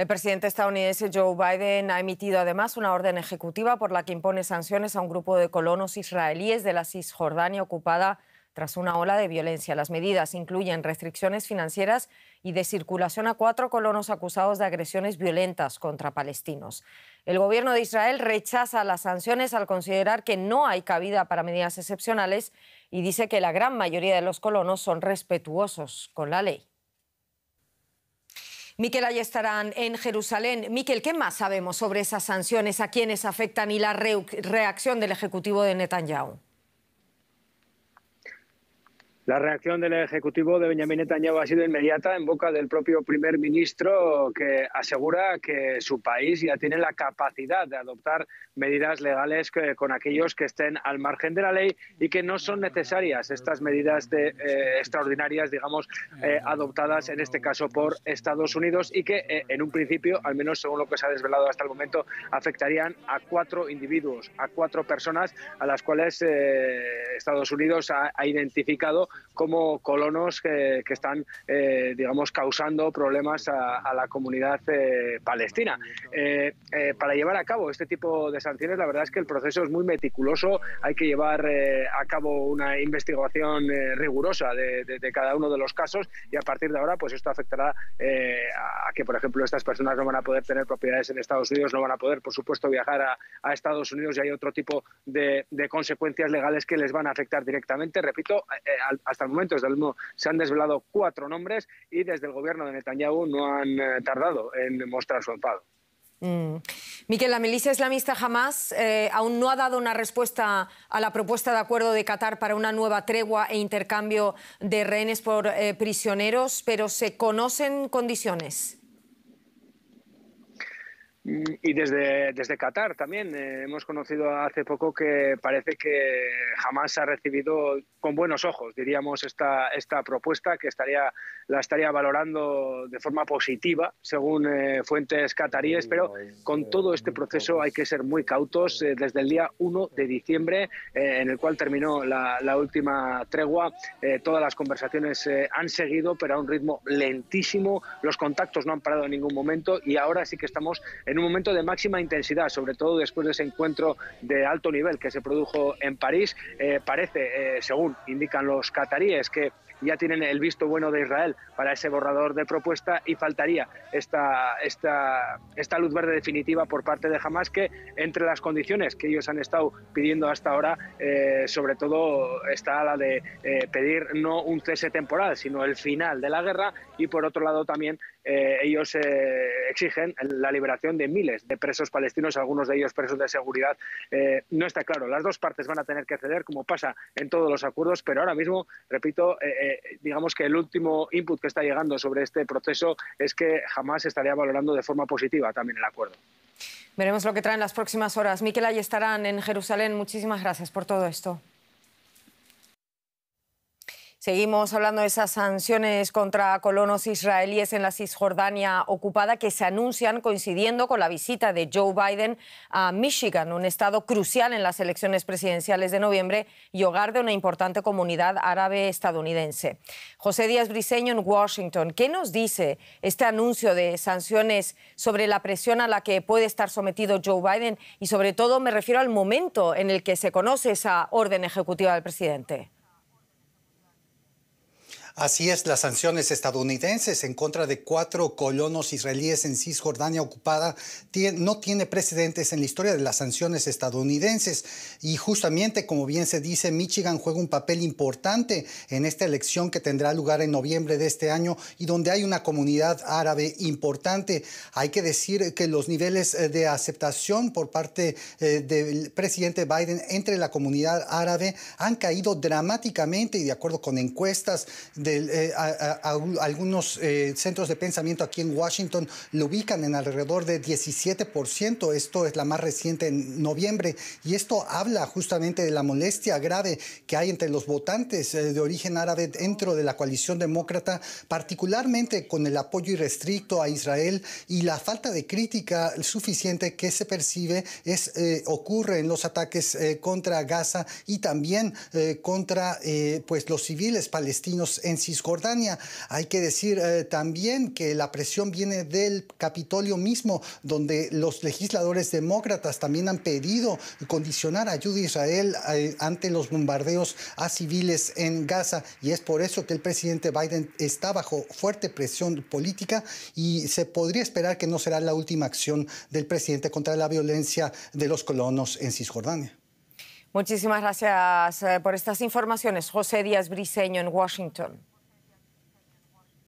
El presidente estadounidense Joe Biden ha emitido además una orden ejecutiva por la que impone sanciones a un grupo de colonos israelíes de la Cisjordania ocupada tras una ola de violencia. Las medidas incluyen restricciones financieras y de circulación a cuatro colonos acusados de agresiones violentas contra palestinos. El gobierno de Israel rechaza las sanciones al considerar que no hay cabida para medidas excepcionales y dice que la gran mayoría de los colonos son respetuosos con la ley. Miquel ahí estarán en Jerusalén. Miquel, ¿qué más sabemos sobre esas sanciones, a quienes afectan y la reacción del Ejecutivo de Netanyahu? La reacción del Ejecutivo de Benjamín Netanyahu ha sido inmediata en boca del propio primer ministro, que asegura que su país ya tiene la capacidad de adoptar medidas legales eh, con aquellos que estén al margen de la ley y que no son necesarias estas medidas de, eh, extraordinarias, digamos, eh, adoptadas en este caso por Estados Unidos y que en un principio, al menos según lo que se ha desvelado hasta el momento, afectarían a cuatro individuos, a cuatro personas a las cuales Estados Unidos ha identificado como colonos que, están, eh, digamos, causando problemas a, la comunidad eh, palestina. Eh, para llevar a cabo este tipo de sanciones, la verdad es que el proceso es muy meticuloso, hay que llevar a cabo una investigación rigurosa de, cada uno de los casos y a partir de ahora, pues esto afectará a que, por ejemplo, estas personas no van a poder tener propiedades en Estados Unidos, no van a poder, por supuesto, viajar a, Estados Unidos y hay otro tipo de, consecuencias legales que les van a afectar directamente, repito, al hasta el momento, desde el se han desvelado cuatro nombres y desde el gobierno de Netanyahu no han eh, tardado en mostrar su enfado. Mm. Miquel, la milicia islamista Hamas eh, aún no ha dado una respuesta a la propuesta de acuerdo de Qatar para una nueva tregua e intercambio de rehenes por eh, prisioneros, pero se conocen condiciones. Mm, y desde, desde Qatar también eh, hemos conocido hace poco que parece que jamás ha recibido con buenos ojos, diríamos, esta, esta propuesta que estaría, la estaría valorando de forma positiva, según eh, fuentes cataríes, pero con todo eh, este proceso pues. hay que ser muy cautos desde el día 1 de diciembre, en el cual terminó la, la última tregua. todas las conversaciones han seguido, pero a un ritmo lentísimo. Los contactos no han parado en ningún momento y ahora sí que estamos en momento de máxima intensidad, sobre todo después de ese encuentro de alto nivel que se produjo en París. Eh, parece, eh, según indican los cataríes, que ya tienen el visto bueno de Israel para ese borrador de propuesta y faltaría esta, esta, esta luz verde definitiva por parte de Hamas que entre las condiciones que ellos han estado pidiendo hasta ahora, eh, sobre todo está la de pedir no un cese temporal, sino el final de la guerra y por otro lado también eh, ellos eh, exigen la liberación de miles de presos palestinos, algunos de ellos presos de seguridad. Eh, no está claro, las dos partes van a tener que ceder, como pasa en todos los acuerdos, pero ahora mismo, repito, digamos que el último input que está llegando sobre este proceso es que jamás estaría valorando de forma positiva también el acuerdo. Veremos lo que traen las próximas horas. Miquel, ahí estarán en Jerusalén. Muchísimas gracias por todo esto. Seguimos hablando de esas sanciones contra colonos israelíes en la Cisjordania ocupada que se anuncian coincidiendo con la visita de Joe Biden a Michigan, un estado crucial en las elecciones presidenciales de noviembre y hogar de una importante comunidad árabe estadounidense. José Díaz Briseño en Washington, ¿qué nos dice este anuncio de sanciones sobre la presión a la que puede estar sometido Joe Biden? Y sobre todo me refiero al momento en el que se conoce esa orden ejecutiva del presidente. Así es, las sanciones estadounidenses en contra de cuatro colonos israelíes en Cisjordania ocupada no tiene precedentes en la historia de las sanciones estadounidenses. Y justamente, como bien se dice, Michigan juega un papel importante en esta elección que tendrá lugar en noviembre de este año y donde hay una comunidad árabe importante. Hay que decir que los niveles eh, de aceptación por parte eh, del presidente Biden entre la comunidad árabe han caído dramáticamente y de acuerdo con encuestas eh, algunos eh, centros de pensamiento aquí en Washington lo ubican en alrededor de 17%. Esto es la más reciente en noviembre. Y esto habla justamente de la molestia grave que hay entre los votantes eh, de origen árabe dentro de la coalición demócrata, particularmente con el apoyo irrestricto a Israel y la falta de crítica suficiente que se percibe es, ocurre en los ataques contra Gaza y también contra pues, los civiles palestinos en Cisjordania. Hay que decir eh, también que la presión viene del Capitolio mismo, donde los legisladores demócratas también han pedido condicionar ayuda a Israel eh, ante los bombardeos a civiles en Gaza. Y es por eso que el presidente Biden está bajo fuerte presión política y se podría esperar que no será la última acción del presidente contra la violencia de los colonos en Cisjordania. Muchísimas gracias eh, por estas informaciones. José Díaz Briseño en Washington.